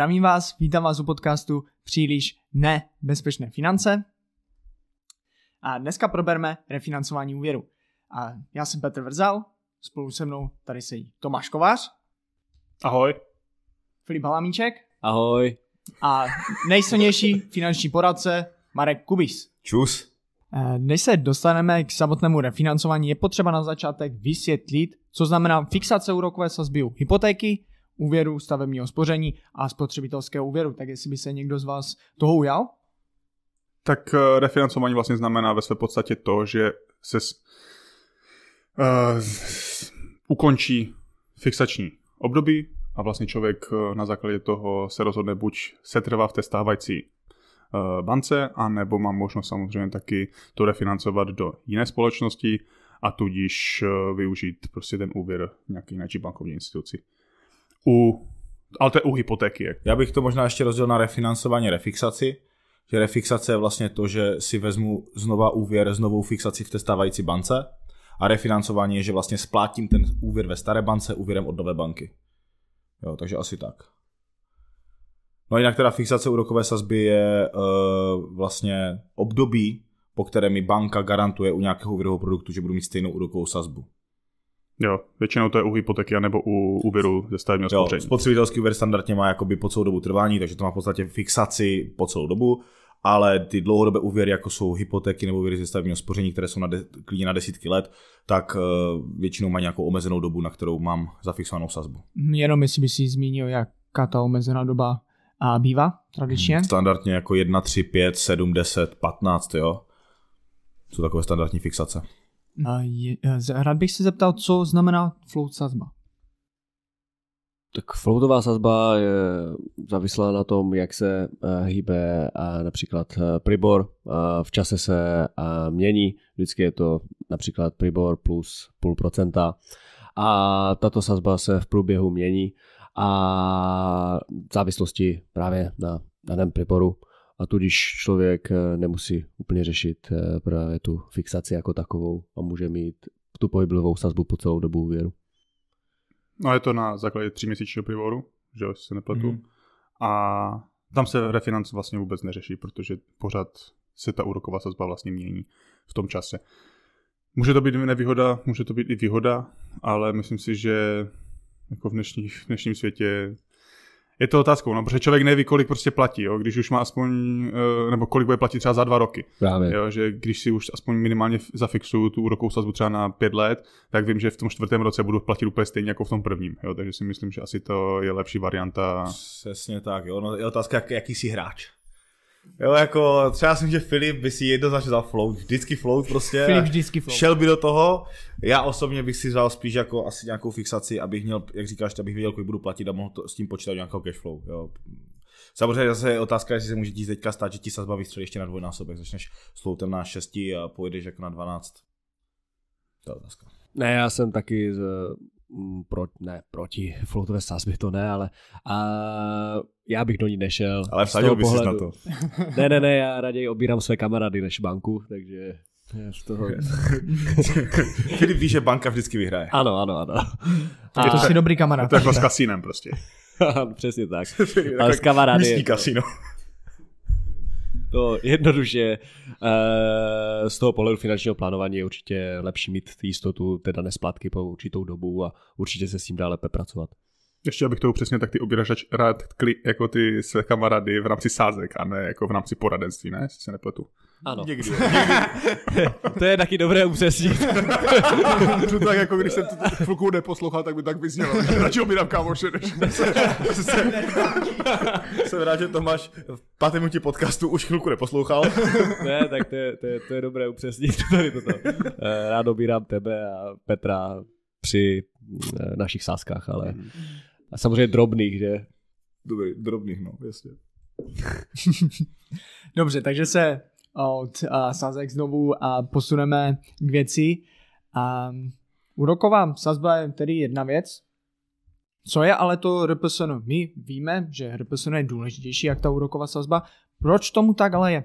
Zdravím vás, vítám vás u podcastu Příliš nebezpečné finance. A dneska proberme refinancování úvěru. A já jsem Petr Vrzal, spolu se mnou tady sedí Tomáš Kovář. Ahoj. Filip Halamíček. Ahoj. A nejsilnější finanční poradce Marek Kubis. Čus. E, než se dostaneme k samotnému refinancování, je potřeba na začátek vysvětlit, co znamená fixace úrokové sazby u hypotéky úvěru, stavebního spoření a spotřebitelského úvěru. Tak jestli by se někdo z vás toho ujal? Tak eh, refinancování vlastně znamená ve své podstatě to, že se uh, ukončí fixační období a vlastně člověk eh, na základě toho se rozhodne buď setrvá v té stávající bance, anebo má možnost samozřejmě taky to refinancovat do jiné společnosti a tudíž využít prostě ten úvěr nějaké jiné bankovní instituci u, ale to je u hypotéky. Já bych to možná ještě rozdělil na refinancování, refixaci. Že refixace je vlastně to, že si vezmu znova úvěr s novou fixací v té stávající bance a refinancování je, že vlastně splátím ten úvěr ve staré bance úvěrem od nové banky. Jo, takže asi tak. No jinak teda fixace úrokové sazby je e, vlastně období, po které mi banka garantuje u nějakého úvěrového produktu, že budu mít stejnou úrokovou sazbu. Jo, většinou to je u hypotéky nebo u úvěru ze stavebního spoření. Spotřebitelský úvěr standardně má jakoby po celou dobu trvání, takže to má v podstatě fixaci po celou dobu, ale ty dlouhodobé úvěry, jako jsou hypotéky nebo úvěry ze stavebního spoření, které jsou na de- klidně na desítky let, tak eh, většinou má nějakou omezenou dobu, na kterou mám zafixovanou sazbu. Hm, jenom jestli by si zmínil, jaká ta omezená doba a bývá tradičně? Hm, standardně jako 1, 3, 5, 7, 10, 15, jo. Jsou takové standardní fixace. Eh, rád bych se zeptal, co znamená float sazba? Tak floatová sazba je závislá na tom, jak se eh, hýbe například eh, pribor. V čase se mění, vždycky je to například pribor plus půl procenta. A tato sazba se v průběhu mění a v závislosti právě na daném priboru a tudíž člověk eh, nemusí úplně řešit eh, právě tu fixaci jako takovou a může mít tu pohyblivou sazbu po celou dobu úvěru. No je to na základě tříměsíčního privoru, že jo, se nepletu. Mm. A tam se refinanc vlastně vůbec neřeší, protože pořád se ta úroková sazba vlastně mění v tom čase. Může to být nevýhoda, může to být i výhoda, ale myslím si, že jako v, dnešní, v dnešním světě je to otázkou, no, protože člověk neví, kolik prostě platí, jo, když už má aspoň, eh, nebo kolik bude platit třeba za dva roky. Právě. Jo, že když si už aspoň minimálně zafixuju tu úrokovou sazbu třeba na pět let, tak vím, že v tom čtvrtém roce budu platit úplně stejně jako v tom prvním. Jo, takže si myslím, že asi to je lepší varianta. Přesně tak, jo. No, je otázka, jak, jaký jsi hráč. Jo, jako třeba si že Filip by si jednoznačně vzal float, vždycky float prostě. Filip vždycky float. Šel by do toho, já osobně bych si vzal spíš jako asi nějakou fixaci, abych měl, jak říkáš, abych věděl, kolik budu platit a mohl to, s tím počítat nějakou cash flow, jo. Samozřejmě zase je otázka, jestli se může ti teďka stát, že ti sazba vystřelí ještě na dvojnásobek, začneš s floatem na 6 a pojedeš jako na 12. To je otázka. Ne, já jsem taky z, mm, pro, ne, proti floatové sazby, to ne, ale a já bych do ní nešel. Ale vsadil bys na to. Ne, ne, ne, já raději obírám své kamarády než banku, takže z toho... Filip ví, že banka vždycky vyhraje. Ano, ano, ano. A... Je to si dobrý kamarád. To je jako s kasínem prostě. Přesně tak. Ale s kamarády. Místní kasíno. To jednoduše eh, z toho pohledu finančního plánování je určitě lepší mít jistotu teda nesplátky po určitou dobu a určitě se s tím dá lépe pracovat. Ještě abych to přesně tak ty oběražač rád tkli jako ty své kamarády v rámci sázek a ne jako v rámci poradenství, ne? Jestli se nepletu. Ano. Někdy. někdy. to je taky dobré upřesnit. tak jako když jsem tu chvilku neposlouchal, tak by tak vyznělo. Radši obírám kámoše, než jsem... jsem rád, že Tomáš v pátém minutě podcastu už chvilku neposlouchal. ne, tak to je, to je, to je dobré upřesnit. Tady toto. Eh, rád obírám tebe a Petra při eh, našich sázkách, ale... Mm-hmm a samozřejmě drobných, že? Dobrý, drobných, no, jasně. Dobře, takže se od uh, sazek znovu uh, posuneme k věci. Um, úroková sazba je tedy jedna věc. Co je ale to RPSN? My víme, že RPSN je důležitější jak ta úroková sazba. Proč tomu tak ale je?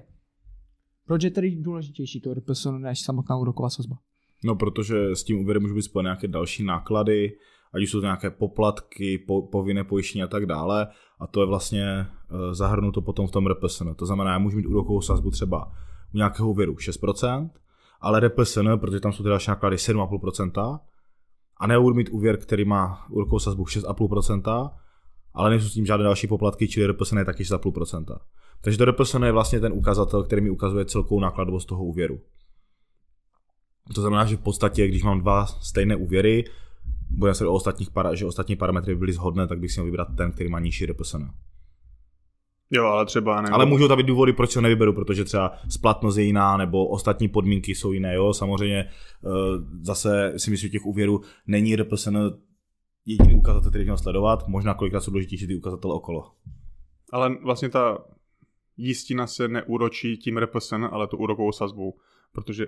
Proč je tedy důležitější to RPSN než samotná úroková sazba? No, protože s tím úvěrem můžou být spojené nějaké další náklady, ať už jsou to nějaké poplatky, po, povinné pojištění a tak dále. A to je vlastně eh, zahrnuto potom v tom RPSN. To znamená, já můžu mít úrokovou sazbu třeba u nějakého úvěru 6%, ale RPSN, protože tam jsou ty další náklady 7,5%, a nebo budu mít úvěr, který má úrokovou sazbu 6,5%, ale nejsou s tím žádné další poplatky, čili RPSN je taky 6,5%. Takže to RPSN je vlastně ten ukazatel, který mi ukazuje celkovou nákladovost toho úvěru. To znamená, že v podstatě, když mám dva stejné úvěry, bude se do ostatních para, že ostatní parametry by byly shodné, tak bych si měl vybrat ten, který má nižší RPSN. Jo, ale třeba ne. Ale můžou tam být důvody, proč ho nevyberu, protože třeba splatnost je jiná, nebo ostatní podmínky jsou jiné, jo. Samozřejmě eh, zase si myslím, že těch úvěrů není RPSN jediný ukazatel, který měl sledovat, možná kolikrát jsou důležitější ty ukazatele okolo. Ale vlastně ta jistina se neúročí tím RPSN, ale tu úrokovou sazbou, protože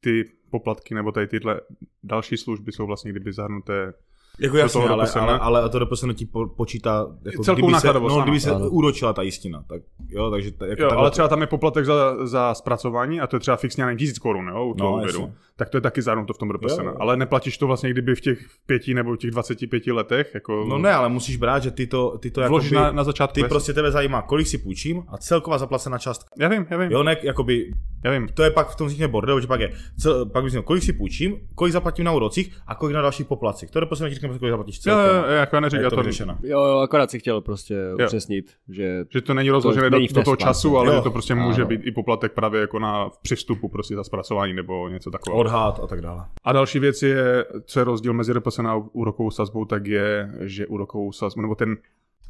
ty poplatky nebo tady tyhle další služby jsou vlastně kdyby zahrnuté jako jasně, toho ale, ale, ale, to doposenutí po, počítá, jako Celkou kdyby, se, no, kdyby se ale. úročila ta jistina. Tak, jo, takže ta, jako jo, ale třeba tam je poplatek za, za zpracování a to je třeba fixně na tisíc korun, jo, u toho no, tak to je taky to v tom dopise. Jo, jo. Ale neplatíš to vlastně kdyby v těch pěti nebo těch 25 letech? Jako... No ne, ale musíš brát, že ty to, ty to jakoby, na, na začátku. Ty jasný. prostě tebe zajímá, kolik si půjčím a celková zaplacená částka. Já vím, já vím. Jo, ne, jakoby, já vím. To je pak v tom vznikne bordel, že pak je, cel, pak vznikne, kolik si půjčím, kolik zaplatím na úrocích a kolik na dalších poplacích. To prostě neříkám, kolik zaplatíš celkem. Jo, jo, jako já neříkám, to, to řešeno. Jo, jo, akorát si chtěl prostě jo. upřesnit, že, že to není rozložené do, do toho času, ale že to prostě může být i poplatek právě jako na přistupu prostě za zpracování nebo něco takového odhad a tak dále. A další věc je, co je rozdíl mezi RPSN a úrokovou sazbou, tak je, že úrokovou sazbu, nebo ten,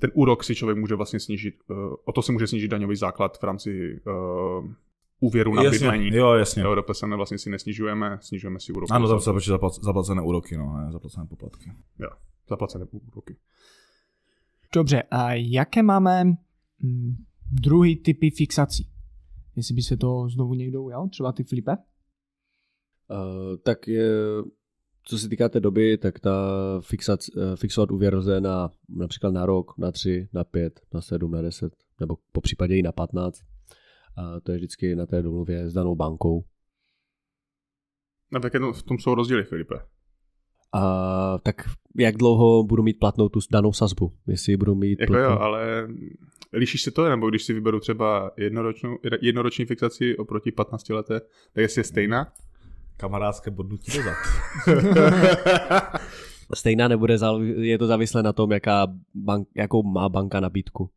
ten úrok si člověk může vlastně snížit, eh, o to se může snížit daňový základ v rámci uh, úvěru na jasně, bydlení. Jo, jasně. Jo, RPSN vlastně si nesnižujeme, snižujeme si úroky. Ano, tam se počítá zaplacené úroky, no, ne, zaplacené poplatky. Jo, zaplacené úroky. Dobře, a jaké máme mm, druhý typy fixací? Jestli by se to znovu někdo ujal, třeba ty Filipe? Eh, tak je, co se týká té doby, tak ta fixac, eh, fixovat úvěr lze na, například na rok, na tři, na pět, na sedm, na deset, nebo po případě i na patnáct. A to je vždycky na té domluvě s danou bankou. A no, tak v tom jsou rozdíly, Filipe. A tak jak dlouho budu mít platnou tu danou sazbu? Jestli budu mít jako platnou... jo, ale lišíš se to, nebo když si vyberu třeba jednoročnou, jednoroční fixaci oproti 15 leté, tak jestli je stejná? kamarádské bodnutí do zad. Stejná nebude, je to závislé na tom, jaká bank, jakou má banka nabídku.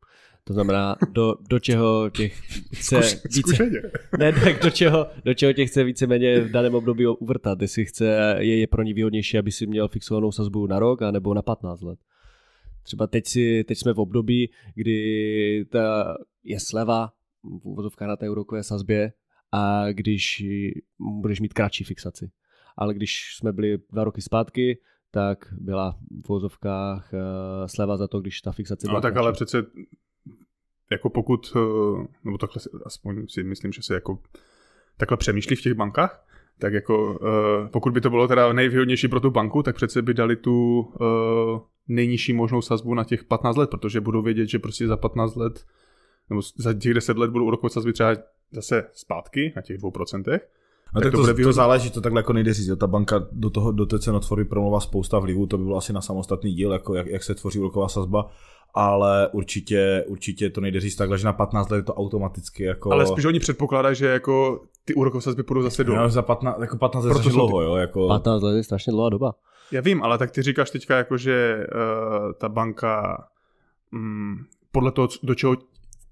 To znamená, do, do čeho těch chce více, zkušeně. ne, tak do čeho, do čeho tě chce víceméně v daném období uvrtat. Jestli chce, je, je pro ní výhodnější, aby si měl fixovanou sazbu na rok, nebo na 15 let. Třeba teď, si, teď jsme v období, kdy ta je sleva v na té úrokové sazbě, a když budeš mít kratší fixaci. Ale když jsme byli dva roky zpátky, tak byla v vozovkách eh, sleva za to, když ta fixace no byla. No tak kratší. ale přece jako pokud, eh, nebo takhle aspoň si myslím, že se jako takhle přemýšlí v těch bankách, tak jako eh, pokud by to bylo teda nejvýhodnější pro tu banku, tak přece by dali tu nejnižší možnou sazbu na těch 15 let, protože budou vědět, že prostě za 15 let nebo za těch 10 let budou úrokové sazby třeba zase zpátky na těch 2%, A tak, tak to, to, bude to záleží, to tak jako nejde říct. Ta banka do, toho, do té cenotvorby promluvá spousta vlivů, to by bylo asi na samostatný díl, jako jak, jak se tvoří úroková sazba, ale určitě, určitě to nejde říct takhle, že na 15 let je to automaticky jako... Ale spíš oni předpokládají, že jako ty úrokové sazby půjdou zase dolů. za 15, jako 15 let je strašně dlouho, ty... jo. Jako... 15 let je strašně dlouhá doba. Já vím, ale tak ty říkáš teďka jako, že uh, ta banka Mm, podle toho, do čeho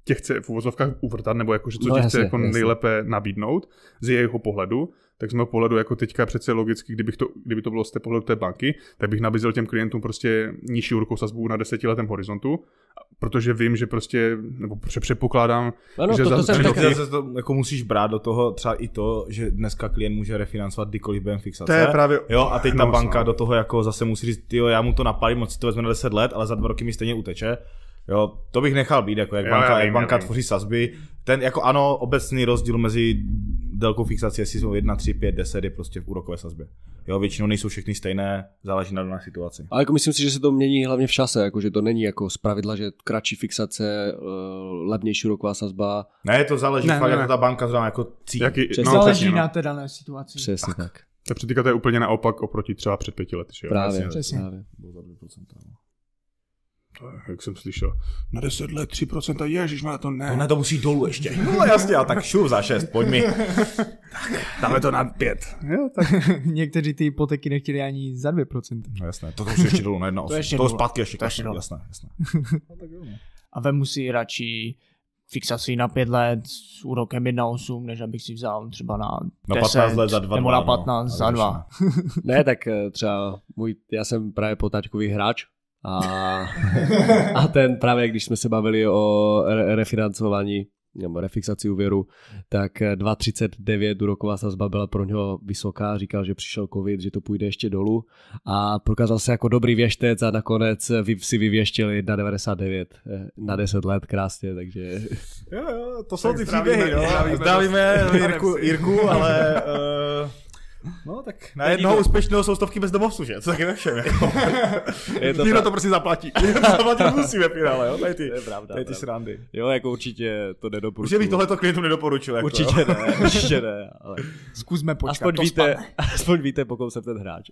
tě chce v uvozovkách uvrtat, nebo jako, že co no, tě chce jako jasně. nejlépe nabídnout z jeho pohledu, tak z mého pohledu jako teďka přece logicky, kdybych to, kdyby to bylo z té pohledu té banky, tak bych nabízel těm klientům prostě nižší úrokovou sazbu na desetiletém horizontu, protože vím, že prostě, nebo protože předpokládám, ano, že to, to za tři roky... Zase to jako musíš brát do toho třeba i to, že dneska klient může refinancovat kdykoliv během fixace. To je právě... Jo, a teď ta no, banka no. do toho jako zase musí říct, jo, já mu to napalím, moc si to vezme na 10 let, ale za dva roky mi stejně uteče Jo, to bych nechal být, jako jak jo, banka, já vím, jak banka já tvoří sazby. Ten jako ano, obecný rozdíl mezi délkou fixace, jestli jsou 1, 3, 5, 10, je prostě v úrokové sazbě. Jo, většinou nejsou všechny stejné, záleží na dané situaci. Ale jako myslím si, že se to mění hlavně v čase, jako že to není jako z pravidla, že kratší fixace, eh, levnější úroková sazba. Ne, to záleží ne, fakt, ne, jako ne. ta banka zrovna jako cítí. Jaký, no, záleží no. na no. té dané situaci. Přesně tak. tak. Tak to je úplně naopak oproti třeba před pěti lety, že jo? Právě, přesně. Právě jak jsem slyšel, na 10 let 3%, ježiš, má to ne. Ona to musí dolů ještě. No jasně, a tak šu za 6, pojď mi. Tak, dáme to na 5. Jo, tak někteří ty hypotéky nechtěli ani za 2%. No jasné, to, to musí ještě dolů na 1, 8. To, ještě to je zpátky ještě, to ještě dolů. Jasné, jasné. No, no. a vemu musí radši fixaci na 5 let s úrokem 1 8, než abych si vzal třeba na, na 10, 15 let za 2, nebo na 15 no, za 2. ne, tak eh, třeba můj, já jsem právě potáčkový hráč, a, a ten právě, když jsme se bavili o refinancování nebo refixaci úvěru, tak 2,39 úroková sazba byla pro něho vysoká, říkal, že přišel covid, že to půjde ještě dolů a prokázal se jako dobrý věštec a nakonec si vyvěštili eh, na 99 na 10 let krásně, takže... Jo, jo, to jsou tak ty příběhy, no. Zdravíme, zdravíme Jirku, Jirku, ale... Uh No, tak na jednoho to... úspěšného jsou stovky bezdomovců, že? To taky ve všem. Jako. je to, pra... to prostě zaplatí. to musíme musí ve finále, jo? Tady ty, to je pravda, tady ty pravda. srandy. Jo, jako určitě to nedoporučuji. Už bych tohleto klientům nedoporučil. Jako, určitě ne, určitě ne. Ale... Zkusme počkat, aspoň to víte, spadne. aspoň víte, kom se ten hráč.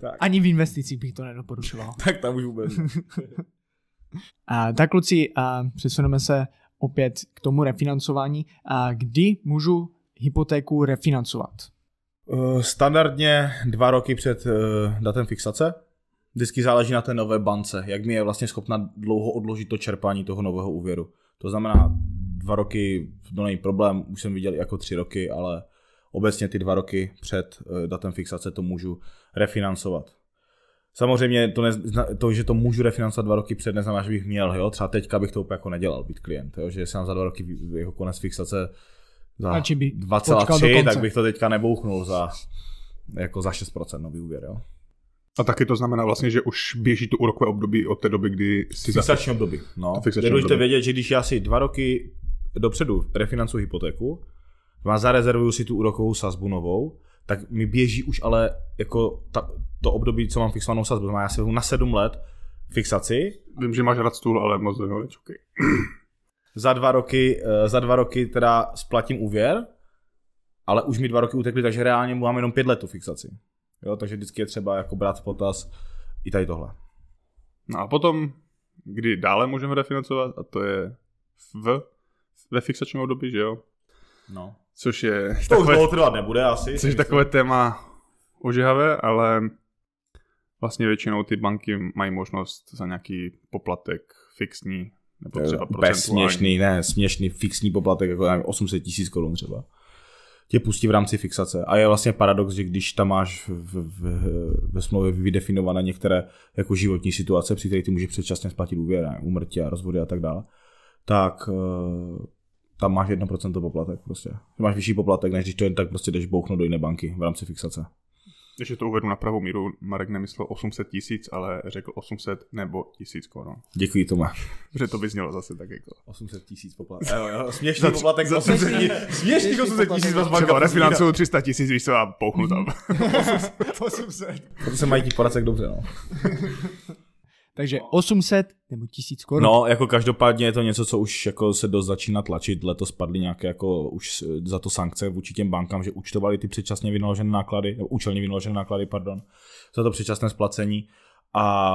tak. Ani v investicích bych to nedoporučoval. tak tam už vůbec. a, tak kluci, a přesuneme se opět k tomu refinancování. A kdy můžu hypotéku refinancovat? Eh, standardně dva roky před eh, datem fixace. Vždycky záleží na té nové bance, jak mi je vlastně schopna dlouho odložit to čerpání toho nového úvěru. To znamená, dva roky, to není problém, už jsem viděl jako tři roky, ale obecně ty dva roky před eh, datem fixace to můžu refinancovat. Samozřejmě to, nezna, to, že to můžu refinancovat dva roky před, neznamená, že bych měl. Jo? Třeba teďka bych to úplně jako nedělal, být klient. Jo? Že jsem za dva roky jako konec fixace za 2,3, tak bych to teďka nebouchnul za jako za 6% nový úvěr, jo. A taky to znamená vlastně, že už běží to úrokové období od té doby, kdy si Fixační za... období, no. Fixační období. vědět, že když já si dva roky dopředu refinancuji hypotéku, má zarezervuju si tu úrokovou sazbu novou, tak mi běží už ale jako ta, to období, co mám fixovanou sazbu. Má já si na 7 let fixaci. Vím, že máš rad stůl, ale moc do okay za dva roky, eh, za dva roky teda splatím úvěr, ale už mi dva roky utekly, takže reálně mám jenom pět let tu fixaci. Jo, takže vždycky je třeba jako brát v potaz i tady tohle. No a potom, kdy dále můžeme refinancovat, a to je v, ve fixačním období, že jo? No. Což je... To takové, už trvat nebude asi. Což je takové téma ožehavé, ale vlastně většinou ty banky mají možnost za nějaký poplatek fixní nebo třeba směšný, ne, směšný fixní poplatek, jako 800 tisíc korun třeba. Tě pustí v rámci fixace. A je vlastně paradox, že když tam máš ve smlouvě vydefinované některé jako životní situace, při kterých ty můžeš předčasně splatit úvěr, umrtí a rozvody a tak dále, tak eh, tam máš 1% poplatek prostě. Máš vyšší poplatek, než když to jen tak prostě jdeš bouchnout do jiné banky v rámci fixace. Ještě to uvedu na pravou míru, Marek nemyslel 800 tisíc, ale řekl 800 nebo tisíc korun. Děkuji, Toma. Protože to by znělo zase tak jako. 800 tisíc poplatek. Jo, jo, směšný poplatek. Za 800 směšný 800 tisíc vás banka refinancuju 300 tisíc, víš co, a pouchnu tam. 800. Proto se mají ti poradce dobře, no. Takže 800 nebo 1000 korun. No, jako každopádně je to něco, co už jako se dost začíná tlačit. Letos padly nějaké jako už za to sankce vůči těm bankám, že účtovali ty předčasně vynaložené náklady, nebo účelně vynaložené náklady, pardon, za to předčasné splacení. A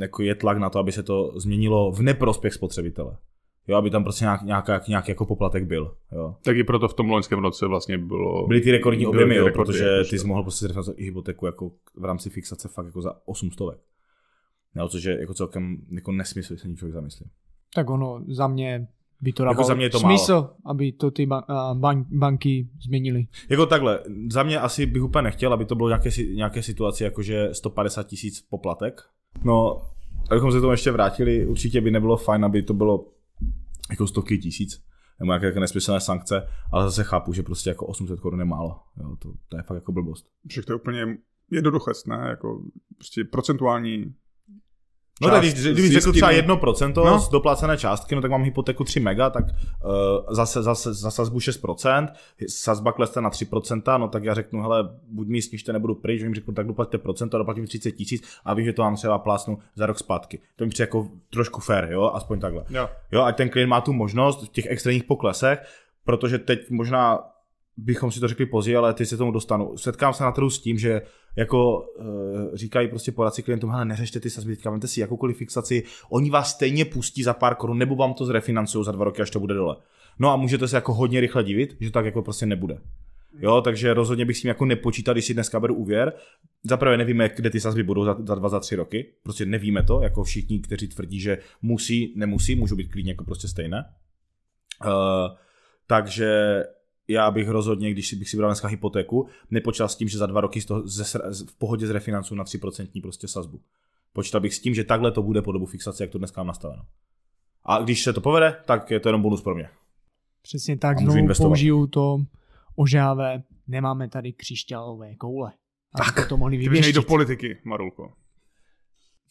jako je tlak na to, aby se to změnilo v neprospěch spotřebitele. Jo, aby tam prostě nějak, nějak, nějak jako poplatek byl. Jo. Tak i proto v tom loňském roce vlastně bylo... Byly ty rekordní objemy, ty jo, rekordy, protože ty jsi mohl prostě zrefinancovat i hypotéku jako v rámci fixace fakt jako za 800. No, což je jako celkem jako nesmysl, když se člověk zamyslí. Tak ono, za mě by to jako za mě je to smysl, málo. aby to ty ban- banky změnily. Jako takhle, za mě asi bych úplně nechtěl, aby to bylo nějaké, nějaké situace, jakože 150 tisíc poplatek. No, abychom se k tomu ještě vrátili, určitě by nebylo fajn, aby to bylo jako stovky tisíc, nebo nějaké nesmyslné sankce, ale zase chápu, že prostě jako 800 korun je málo. Jo, to, to, je fakt jako blbost. Však to je úplně jednoduché, ne? Jako prostě procentuální No tak když, když řekl třeba 1% no. z doplacené částky, no tak mám hypotéku 3 mega, tak uh, zase, zase, za sazbu 6%, sazba klesne na 3%, no tak já řeknu, hele, buď mi snižte, nebudu pryč, jim řeknu, tak doplatíte procento, doplatím 30 tisíc a vím, že to mám třeba plásnu za rok zpátky. To mi přijde jako trošku fair, jo, aspoň takhle. Jo. jo, ať ten klient má tu možnost v těch extrémních poklesech, protože teď možná bychom si to řekli později, ale ty se tomu dostanu. Setkám se na trhu s tím, že jako eh, říkají prostě poradci klientům, hele, neřešte ty sazby, teďka vemte si jakoukoliv fixaci, oni vás stejně pustí za pár korun, nebo vám to zrefinancují za dva roky, až to bude dole. No a můžete se jako hodně rychle divit, že tak jako prostě nebude. Jo, takže rozhodně bych s tím jako nepočítal, když si dneska beru úvěr. Za prvé nevíme, kde ty sazby budou za, za dva, za tři roky. Prostě nevíme to, jako všichni, kteří tvrdí, že musí, nemusí, můžou být klidně jako prostě stejné. Uh, takže já bych rozhodně, když bych si bral dneska hypotéku, nepočítal s tím, že za dva roky z toho ze, v pohodě z refinancu na 3% prostě sazbu. Počítal bych s tím, že takhle to bude po dobu fixace, jak to dneska mám nastaveno. A když se to povede, tak je to jenom bonus pro mě. Přesně tak, znovu použiju to ožávé, nemáme tady křišťálové koule. Tak, to mohli ty do politiky, Marulko.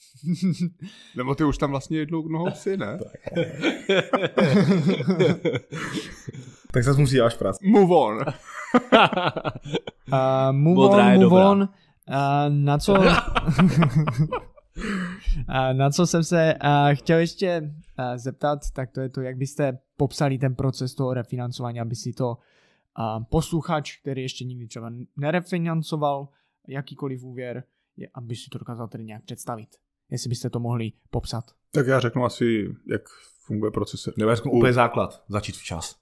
Nebo ty už tam vlastně jednou nohou si, ne? Tak se musí až prát. Move on. uh, move Modrá on, move dobrá. on. Uh, na co... na co jsem se chtěl ještě zeptat, tak to je to, jak byste popsali ten proces toho refinancování, aby si to posluchač, který ještě nikdy třeba nerefinancoval jakýkoliv úvěr, je, aby si to dokázal tedy nějak představit. Jestli byste to mohli popsat. Tak já řeknu asi, jak funguje proces. Nebo řeknu úplně základ, začít včas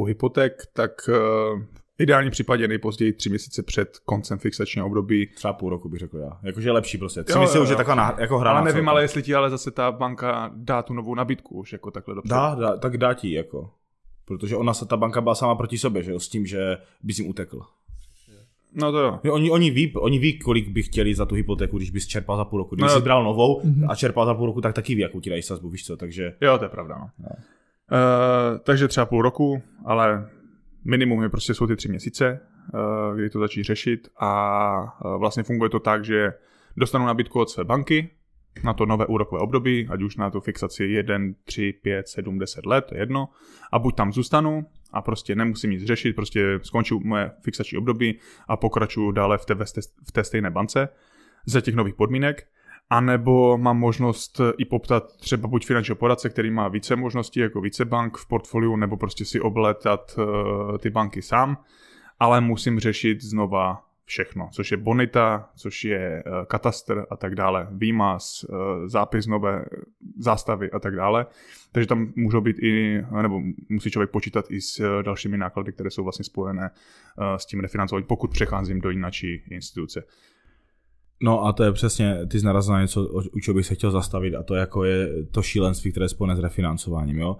u hypoték, tak v eh, ideálním případě nejpozději tři měsíce před koncem fixačního období. Třeba půl roku bych řekl já. Jakože lepší prostě. Tři měsíce už je taková jako hra. Ale nevím, celou. ale jestli ti ale zase ta banka dá tu novou nabídku už jako takhle dobře. Dá, dá, tak dá ti jako. Protože ona se ta banka byla sama proti sobě, že jo, s tím, že bys jim utekl. No to jo. Oni, oni, ví, oni ví, kolik by chtěli za tu hypotéku, když bys čerpal za půl roku. Když no, jsi bral novou mhm. a čerpal za půl roku, tak taky ví, jakou ti dají sazbu, víš co, takže... Jo, to je pravda, no. no. Eh, takže třeba půl roku, ale minimum je prostě jsou ty tři měsíce, uh, kdy to začít řešit a uh, vlastně funguje to tak, že dostanu nabídku od své banky na to nové úrokové období, ať už na tu fixaci 1, 3, 5, 7, 10 let, to je jedno, a buď tam zůstanu a prostě nemusím nic řešit, prostě skončím moje fixační období a pokračuju dále v té, v té stejné bance za těch nových podmínek, anebo mám možnost eh, i poptat třeba buď finančního poradce, který má více možností jako více bank v portfoliu, nebo prostě si obletat eh, ty banky sám, ale musím řešit znova všechno, což je bonita, což je eh, katastr a tak dále, výmaz, zápis nové zástavy a tak dále. Takže tam můžou být i, nebo musí člověk počítat i s dalšími náklady, které jsou vlastně spojené s tím refinancováním, pokud přecházím do jináčí instituce. No a to je přesně, ty jsi narazil na něco, u čeho bych se chtěl zastavit a to jako je to šílenství, které je spojené s refinancováním. Jo?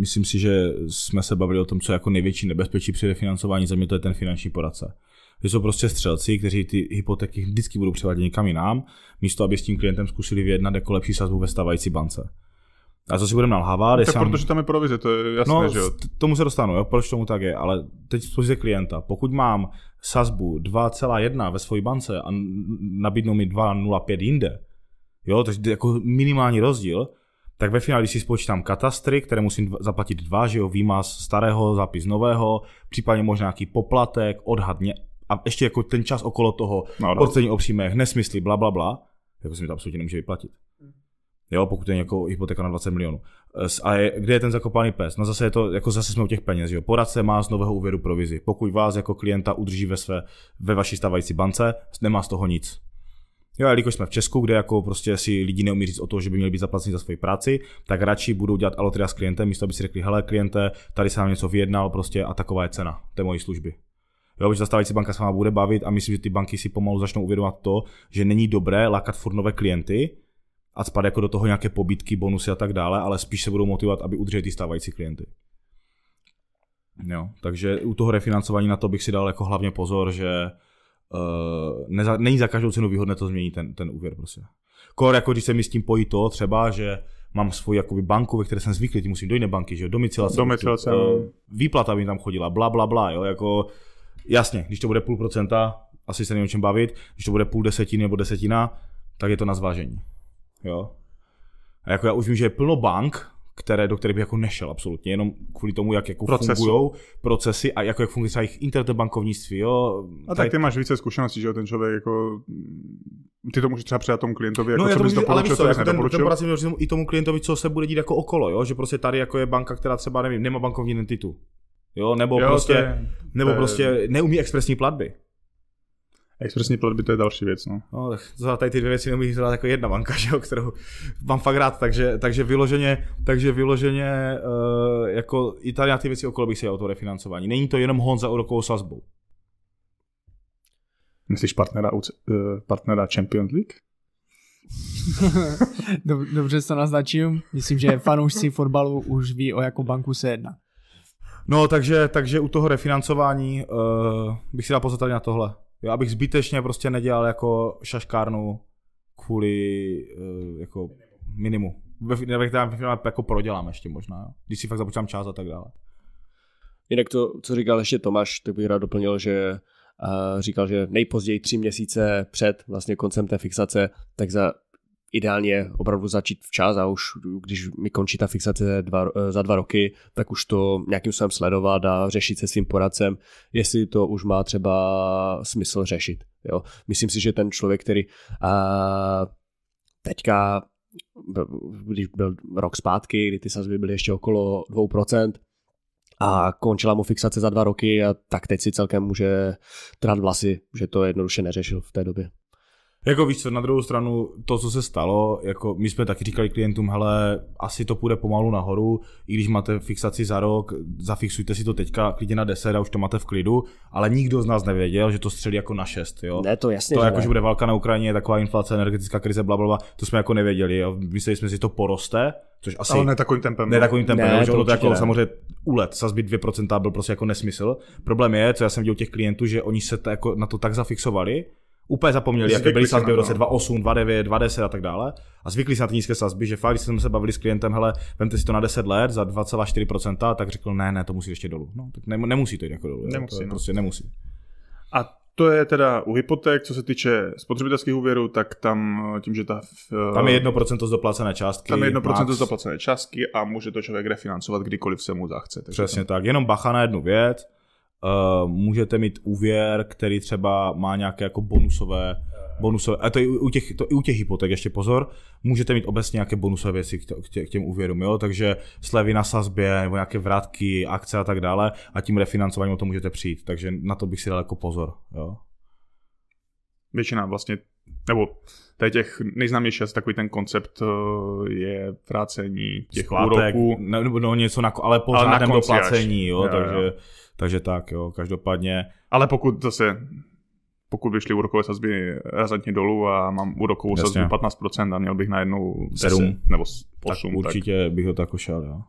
Myslím si, že jsme se bavili o tom, co je jako největší nebezpečí při refinancování země, to je ten finanční poradce. Že jsou prostě střelci, kteří ty hypotéky vždycky budou převádět někam jinam, místo aby s tím klientem zkusili vyjednat jako lepší sazbu ve stávající bance. A co si budeme nalhávat? No, tak sám... protože tam je provize, to je jasné, no, že jo? tomu se dostanu, jo, proč tomu tak je, ale teď z klienta. Pokud mám sazbu 2,1 ve své bance a nabídnou mi 2,05 jinde, jo, takže jako minimální rozdíl, tak ve finále, když si spočítám katastry, které musím zaplatit dva, že jo, výmaz starého, zápis nového, případně možná nějaký poplatek, odhadně a ještě jako ten čas okolo toho, no, no. o příjmech, nesmysly, bla, bla, bla, jako se mi to absolutně nemůže vyplatit jo, pokud je jako hypotéka na 20 milionů. Eh, a je, kde je ten zakopaný pes? No zase je to, jako zase jsme u těch peněz, jo. Poradce má z nového úvěru provizi. Pokud vás jako klienta udrží ve své, ve vaší stávající bance, nemá z toho nic. Jo, jelikož jsme v Česku, kde jako prostě si lidi neumí říct o to, že by měli být zaplaceni za svoji práci, tak radši budou dělat alotria s klientem, místo aby si řekli, hele kliente, tady se nám něco vyjednal prostě a taková je cena té mojí služby. Jo, že zastávající banka s váma bude bavit a myslím, že ty banky si pomalu začnou uvědomovat to, že není dobré lákat furt nové klienty, a spad jako do toho nějaké pobytky, bonusy a tak dále, ale spíš se budou motivovat, aby udrželi ty stávající klienty. Jo, takže u toho refinancování na to bych si dal jako hlavně pozor, že uh, neza, není za každou cenu výhodné to změnit ten, ten úvěr prostě. Kor, jako když se mi s tím pojí to třeba, že mám svoji jakoby, banku, ve které jsem zvyklý, ty musím do jiné banky, že jo, domicilace, domicilace uh, eh, výplata mi tam chodila, bla, bla, bla, jo, jako jasně, když to bude půl procenta, asi se není o čem bavit, když to bude půl desetiny nebo desetina, tak je to na zvážení jo. A jako já už vím, že je plno bank, které, do kterých bych jako nešel absolutně, jenom kvůli tomu, jak jako fungují procesy a jako jak funguje jejich internet bankovnictví, jo. A tak ty máš více zkušeností, že ten člověk jako ty to můžeš třeba předat tomu klientovi, jako no, co to bys doporučil, ale víš co, jako ten, ten i tomu klientovi, co se bude dít jako okolo, jo? že prostě tady jako je banka, která třeba nevím, nemá bankovní identitu, jo, nebo jo, prostě, je, nebo je, prostě neumí expresní platby expresní platby to je další věc. No, no tak za tady ty dvě věci nemůžu dát jako jedna banka, že jo, kterou mám fakt rád, takže, takže vyloženě, takže vyloženě uh, jako i tady na ty věci okolo bych se o to refinancování. Není to jenom hon za úrokovou sazbou. Myslíš partnera, eh, partnera Champions League? Dobře to naznačím. Myslím, že fanoušci fotbalu už ví, o jakou banku se jedná. No, takže, takže u toho refinancování uh, bych si dal pozor tady na tohle. Jo, abych zbytečně prostě nedělal jako šaškárnu kvůli eh, jako minimu. Ve kterém jako prodělám ještě možná, jo. když si fakt započítám čas a tak dále. Jinak to, co říkal ještě Tomáš, tak bych rád doplnil, že eh, říkal, že nejpozději tři měsíce před vlastně koncem té fixace, tak za ideálně opravdu začít včas a už když mi končí ta fixace dva, eh, za dva roky, tak už to nějakým způsobem sledovat a řešit se svým poradcem, jestli to už má třeba smysl řešit. Jo. Myslím si, že ten člověk, který a, teďka když byl rok zpátky, kdy ty sazby byly ještě okolo 2%, a končila mu fixace za dva roky a tak teď si celkem může trát vlasy, že to jednoduše neřešil v té době. Jako víš co, na druhou stranu, to, co se stalo, jako my jsme taky říkali klientům, hele, asi to půjde pomalu nahoru, i když máte fixaci za rok, zafixujte si to teďka klidně na 10 a už to máte v klidu, ale nikdo z nás nevěděl, že to střelí jako na 6, jo. Ne, to jasně. To že jako, ne. že bude válka na Ukrajině, taková inflace, energetická krize, bla, bla, bla to jsme jako nevěděli, jo. Mysleli jsme si, že to poroste, což asi... Ale ne takovým tempem. Ne no. takovým tempem, ne, jo, to, to jako ne. samozřejmě ulet, sazby 2% byl prostě jako nesmysl. Problém je, co já jsem viděl těch klientů, že oni se to jako na to tak zafixovali, Úplně zapomněli, jaké byly sazby v roce 2008, 2009, 2010 a tak dále. A zvykli se na ty nízké sazby, že fakt, když jsme se bavili s klientem, hele, vemte si to na 10 let za 2,4%, tak řekl, ne, ne, to musí ještě dolů. No, tak nemusí to jít jako dolů. Nemusí, to je, no. Prostě nemusí. A to je teda u hypoték, co se týče spotřebitelských úvěrů, tak tam eh, tím, že ta... Eh, tam je 1% z doplacené částky. Tam je 1% max. z doplacené částky a může to člověk refinancovat kdykoliv se mu zachce. Přesně tam... tak, jenom bacha na jednu věc, Eh, můžete mít úvěr, který třeba má nějaké jako bonusové, bonusové a to i u těch, to i u těch hypoték, ještě pozor, můžete mít obecně nějaké bonusové věci k, tě, k těm úvěrům, jo? takže slevy na sazbě, nebo nějaké vrátky, akce a tak dále a tím refinancováním o to můžete přijít, takže na to bych si dal jako pozor. Jo? Většina vlastně, nebo tady těch nejznámější asi takový ten koncept eh, je vrácení těch Splátek, úroků. Nebo no, něco, na, ale pořádem doplácení, jo, jo, takže... Jo takže tak, jo, každopádně. Ale pokud zase pokud by šly úrokové sazby razantně dolů a mám úrokovou Jasně. sazbu 15% a měl bych najednou 7 nebo 8. Tak určitě tak... bych ho tak ošel, jo.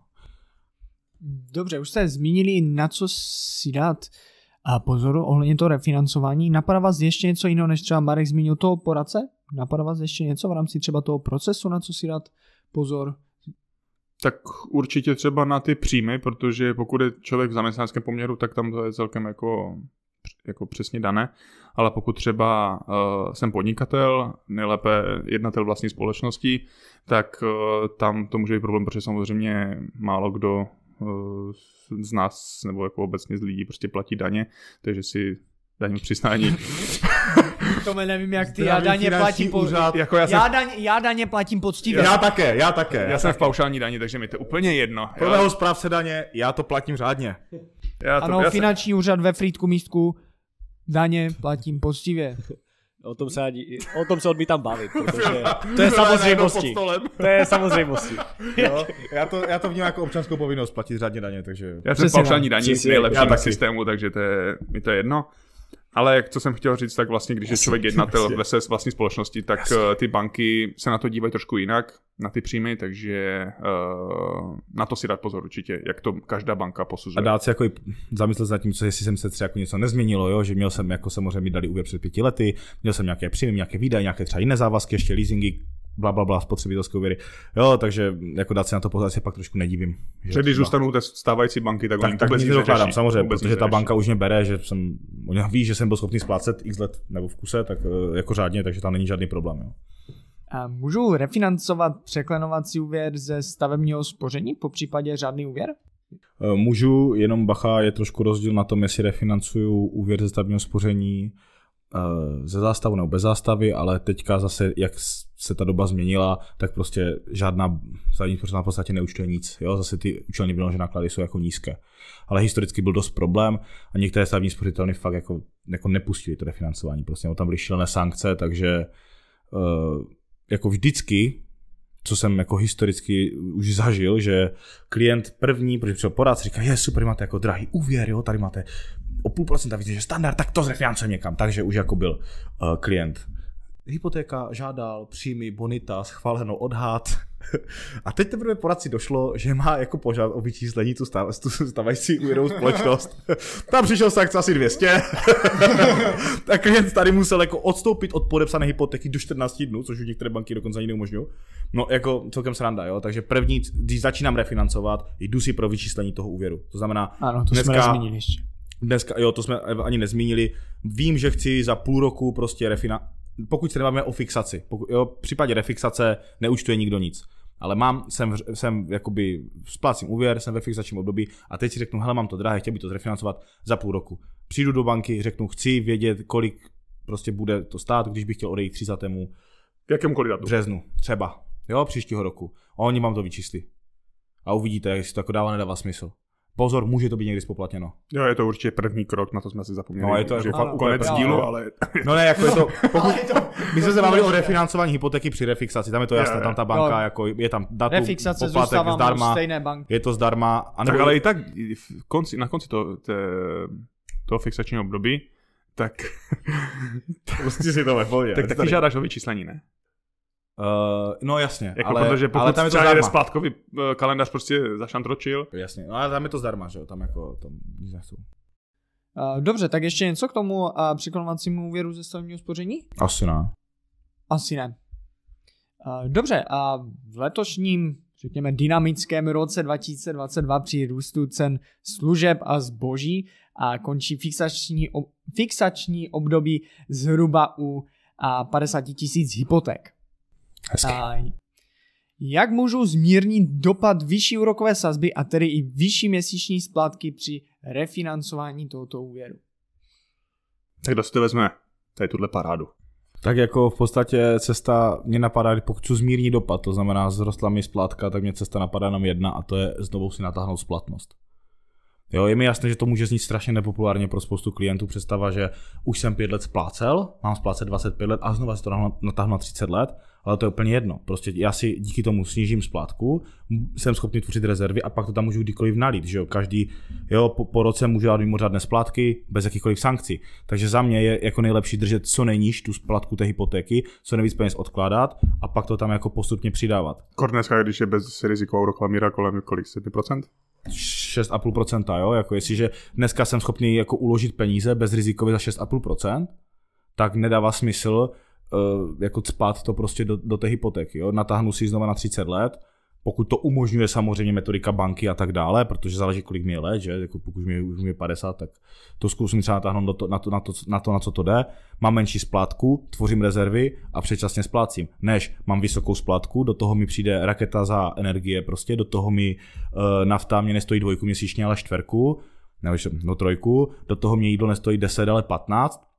Dobře, už jste zmínili, na co si dát a pozoru ohledně toho refinancování. Napadá vás ještě něco jiného, než třeba Marek zmínil toho poradce? Napadá vás ještě něco v rámci třeba toho procesu, na co si dát pozor tak určitě třeba na ty příjmy, protože pokud je člověk v zaměstnaneckém poměru, tak tam to je celkem jako, jako přesně dané. Ale pokud třeba uh, jsem podnikatel, nejlépe jednatel vlastní společnosti, tak uh, tam to může být problém, protože samozřejmě málo kdo uh, z nás nebo jako obecně z lidí prostě platí daně, takže si daň přiznání Tome, nevím jak ty, já daně platím po... úřad. Jako já, jsem... já, daň, já daně platím poctivě. Já také, já také. Já, já jsem taky. v paušální daní, takže mi to úplně jedno. Podle správce daně, já to platím řádně. Já to, ano, já finanční jsem... úřad ve Frýdku místku, daně platím poctivě. O tom se, ani, o tom se odmítám bavit, protože to je samozřejmostí. To je samozřejmostí. Já, to, já to vnímám jako občanskou povinnost platit řádně daně, takže... Já jsem paušální daní nejlepší systému, takže to je, mi to je jedno. Ale co jsem chtěl říct, tak vlastně, když je člověk jednatel prostě- ve své vlastní společnosti, tak Jasně. Eh, ty banky se na to dívají trošku jinak, na ty příjmy, takže uh, na to si dát pozor určitě, jak to každá banka posuzuje. A dát si jako zamyslet nad tím, co jestli jsem se třeba jako něco nezměnilo, jo? že měl jsem jako samozřejmě mi dali úvěr před pěti lety, měl jsem nějaké příjmy, nějaké výdaje, nějaké třeba jiné závazky, ještě leasingy, bla, bla, bla spotřebitelské úvěry. Jo, takže jako dát se na to pozor, se pak trošku nedivím. Že když zůstanou té stávající banky, tak, tak oni tak nic samozřejmě, vůbec protože ta banka už mě bere, že jsem, oni ví, že jsem byl schopný splácet x let nebo v kuse, tak eh, jako řádně, takže tam není žádný problém. Jo. A můžu refinancovat překlenovací úvěr ze stavebního spoření, po případě řádný úvěr? Eh, můžu, jenom bacha, je trošku rozdíl na tom, jestli refinancuju úvěr ze stavebního spoření Eh, ze zástavu nebo bez zástavy, ale teďka zase, jak se ta doba změnila, tak prostě žádná zadní spořitelna v podstatě neučtuje nic. Jo? Zase ty účelní vyložené náklady jsou jako nízké. Ale historicky byl dost problém a některé stavní spořitelny fakt jako, jako nepustili to refinancování. Prostě tam byly šílené sankce, takže eh, jako vždycky co jsem jako historicky už zažil, že klient první, protože třeba poradce říká, je super, máte jako drahý úvěr, jo, tady máte o půl procenta víc, že standard, tak to zrefinancujeme někam. Takže už jako byl uh, klient. Hypotéka, žádal, příjmy, bonita, schváleno, odhad. A teď teprve poradci došlo, že má jako požád o vyčíslení tu, stav, tu stavající úvěrovou společnost. Tam přišel akce asi 200. tak klient tady musel jako odstoupit od podepsané hypotéky do 14 dnů, což už některé banky dokonce ani neumožňují. No jako celkem sranda, jo. Takže první, když začínám refinancovat, jdu si pro vyčíslení toho úvěru. To znamená, ano, to dneska, jsme ještě. Dneska, jo, to jsme ani nezmínili. Vím, že chci za půl roku prostě refina... Pokud se nebavíme o fixaci. Pokud, jo, v případě refixace neúčtuje nikdo nic. Ale mám, jsem, jsem jakoby, splácím úvěr, jsem ve fixačním období a teď si řeknu, hele, mám to drahé, chtěl bych to zrefinancovat za půl roku. Přijdu do banky, řeknu, chci vědět, kolik prostě bude to stát, když bych chtěl odejít 30. V jakémkoliv datu. Březnu, třeba. Jo, příštího roku. A oni vám to vyčistí A uvidíte, jestli to jako dává, nedává smysl. Pozor, může to být někdy spoplatněno. Jo, je to určitě první krok, na to jsme si zapomněli. No, je to že jako, ano, konec ano, dílu, ale... No ne, jako je to... Pokud, je to my jsme se bavili o refinancování hypotéky při refixaci, tam je to jasné, je, tam ta banka, no, jako je tam datum, Refixace poplatek zdarma, stejné banky. je to zdarma. nebo... Tak ale i tak v konci, na konci to, to, toho fixačního období, tak prostě si to nepovědět. Tak taky žádáš o vyčíslení, ne? Uh, no jasně, jako ale, protože pokud ale tam je to zdarma. splátkový eh, kalendář prostě zašantročil. Jasně, no ale tam je to zdarma, že jo, tam jako tam nic nechcou. Uh, dobře, tak ještě něco k tomu uh, překonávacímu úvěru ze stavebního spoření? Asi ne. Asi ne. Uh, dobře, a v letošním, řekněme, dynamickém roce 2022 při růstu cen služeb a zboží a končí fixační, ob- fixační období zhruba u a 50 tisíc hypoték. Hezky. A jak můžu zmírnit dopad vyšší úrokové sazby a tedy i vyšší měsíční splátky při refinancování tohoto úvěru? Tak kdo si to vezme? Tady tuhle parádu. Tak jako v podstatě cesta mě napadá, pokud chci zmírnit dopad, to znamená zrostla mi splátka, tak mě cesta napadá jenom jedna a to je znovu si natáhnout splatnost. Jo, je mi jasné, že to může znít strašně nepopulárně pro spoustu klientů. Představa, že už jsem pět let splácel, mám splácet 25 let a znovu si to natáhnu na 30 let ale to je úplně jedno. Prostě já si díky tomu snížím splátku, jsem schopný tvořit rezervy a pak to tam můžu kdykoliv nalít, že jo. Každý, jo, po, po roce můžu dát mimořádné splátky bez jakýchkoliv sankcí. Takže za mě je jako nejlepší držet co nejníž tu splátku té hypotéky, co nejvíc peněz odkládat a pak to tam jako postupně přidávat. Kor dneska, když je bez riziková úroková míra kolem kolik? 7%? 6,5%, jo, jako jestliže dneska jsem schopný jako uložit peníze bez rizikově za 6,5%, tak nedává smysl Eh, jako cpat to prostě do, do té hypotéky. Jo? Natáhnu si znova na 30 let, pokud to umožňuje samozřejmě metodika banky a tak dále, protože záleží, kolik mě je let, že? Jako pokud mě, už mě je 50, tak to zkusím třeba natáhnout do to, na, to, na, to, na to, na co to jde. Mám menší splátku, tvořím rezervy a předčasně splácím. Než mám vysokou splátku, do toho mi přijde raketa za energie, prostě do toho mi uh, nafta mě nestojí dvojku měsíčně, ale čtverku, nebo no trojku, do toho mě jídlo nestojí 10, ale 15,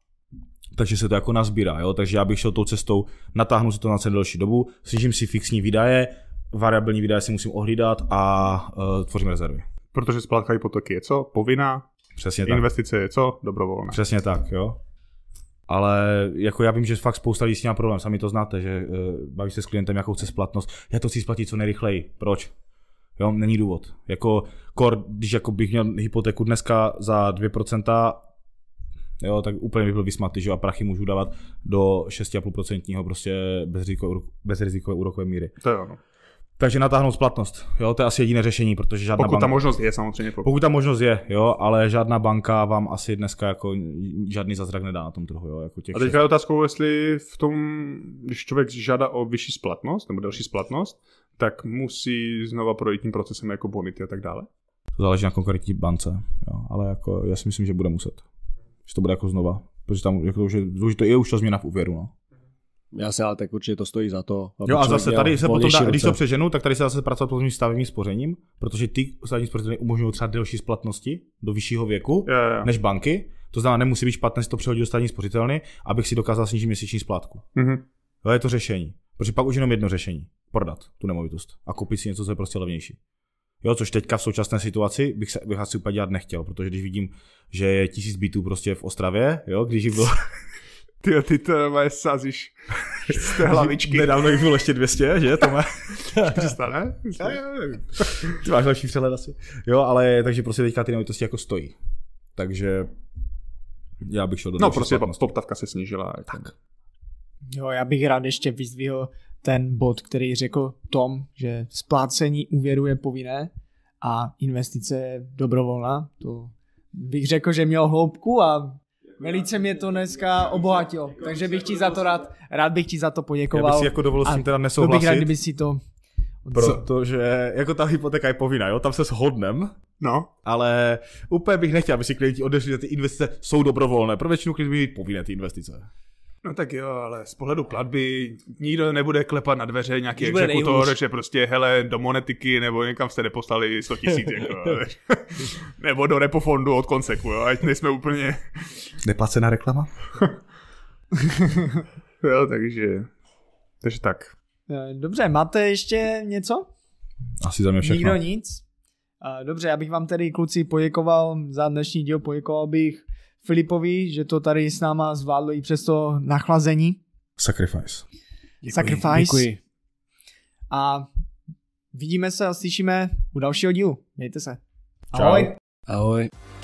takže se to jako nazbírá, jo? takže já bych šel tou cestou, natáhnu si to na celou delší dobu, snížím si fixní výdaje, variabilní výdaje si musím ohlídat a uh, tvořím rezervy. Protože splátka hypotéky je co? Povinná? Přesně tak. Investice je co? Dobrovolná. Přesně tak, jo. Ale jako já vím, že fakt spousta lidí s má problém, sami to znáte, že uh, eh, bavíš se s klientem, jakou chce splatnost. Já to chci splatit co nejrychleji. Proč? Jo, není důvod. Jako kor, když jako bych měl hypotéku dneska za 2%, jo, tak úplně bych byl vysmatý, že a prachy můžu dávat do 6,5% prostě bezrizikové, rizikové úrokové míry. To je ono. Takže natáhnout splatnost, jo, to je asi jediné řešení, protože žádná Pokud banka, ta možnost je samozřejmě. Pokud. pokud ta možnost je, jo, ale žádná banka vám asi dneska jako žádný zázrak nedá na tom trhu, jo, jako těch A teďka je otázkou, jestli v tom, když člověk žádá o vyšší splatnost, nebo další splatnost, tak musí znova projít tím procesem jako bonity a tak dále. To záleží na konkrétní bance, jo, ale jako já si myslím, že bude muset že to bude jako znova, protože tam jako to už je, už to je už ta změna v úvěru. No. Já si ale tak určitě to stojí za to. Jo a zase tady se potom, dá, když to přeženu, tak tady se zase pracovat s stavebním spořením, protože ty stavební spoření umožňují třeba delší splatnosti do vyššího věku je, je. než banky. To znamená, nemusí být špatné, že to přehodí do stavební spořitelny, abych si dokázal snížit měsíční splátku. Mm-hmm. To je to řešení. Protože pak už jenom jedno řešení. Prodat tu nemovitost a koupit si něco, co je prostě levnější. Jo, což teďka v současné situaci bych, se, bych asi úplně dělat nechtěl, protože když vidím, že je tisíc bytů prostě v Ostravě, jo, když jich bylo... Ty, ty to normálně sázíš z té hlavičky. Nedávno jich bylo ještě 200, že? To má... Přestane? ty máš lepší přehled asi. Jo, ale takže prostě teďka ty nemovitosti jako stojí. Takže já bych šel do No prostě poptávka se snížila. Tak. Jo, já bych rád ještě vyzvihl ten bod, který řekl Tom, že splácení úvěru je povinné a investice je dobrovolná. To bych řekl, že měl hloubku a velice mě to dneska obohatilo. Takže bych ti za to rád, rád bych ti za to poděkoval. Já bych si jako dovolil s tím teda nesouhlasit. bych rád, kdyby si to Protože jako ta hypotéka je povinná, jo, tam se shodnem. No. Ale úplně bych nechtěl, aby si klienti odešli, že ty investice jsou dobrovolné. Pro většinu klientů by povinné ty investice. No tak jo, ale z pohledu platby nikdo nebude klepat na dveře nějaký exekutor, že prostě hele, do monetiky nebo někam jste neposlali 100 tisíc, jako, nebo do repofondu od konceku, jo, ať nejsme úplně... Neplacená reklama? jo, takže, takže tak. Eh, dobře, máte ještě něco? Asi za mě všechno. Nikdo nic? Eh, dobře, já bych vám tedy kluci poděkoval za dnešní díl, poděkoval bych Filipovi, že to tady s náma zvládlo i přes to nachlazení. Sacrifice. Děkuji, Sacrifice. Děkuji. A vidíme se a slyšíme u dalšího dílu. Mějte se. Ahoj. Čau. Ahoj.